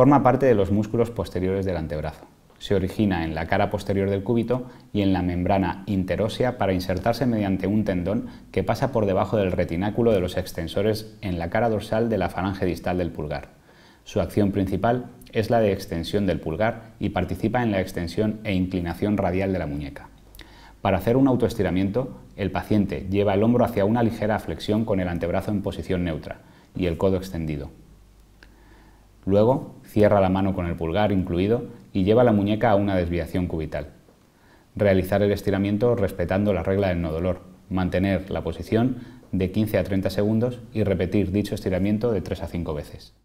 Forma parte de los músculos posteriores del antebrazo. Se origina en la cara posterior del cúbito y en la membrana interósea para insertarse mediante un tendón que pasa por debajo del retináculo de los extensores en la cara dorsal de la falange distal del pulgar. Su acción principal es la de extensión del pulgar y participa en la extensión e inclinación radial de la muñeca. Para hacer un autoestiramiento, el paciente lleva el hombro hacia una ligera flexión con el antebrazo en posición neutra y el codo extendido. Luego, cierra la mano con el pulgar incluido y lleva la muñeca a una desviación cubital. Realizar el estiramiento respetando la regla del no dolor, mantener la posición de 15 a 30 segundos y repetir dicho estiramiento de 3 a 5 veces.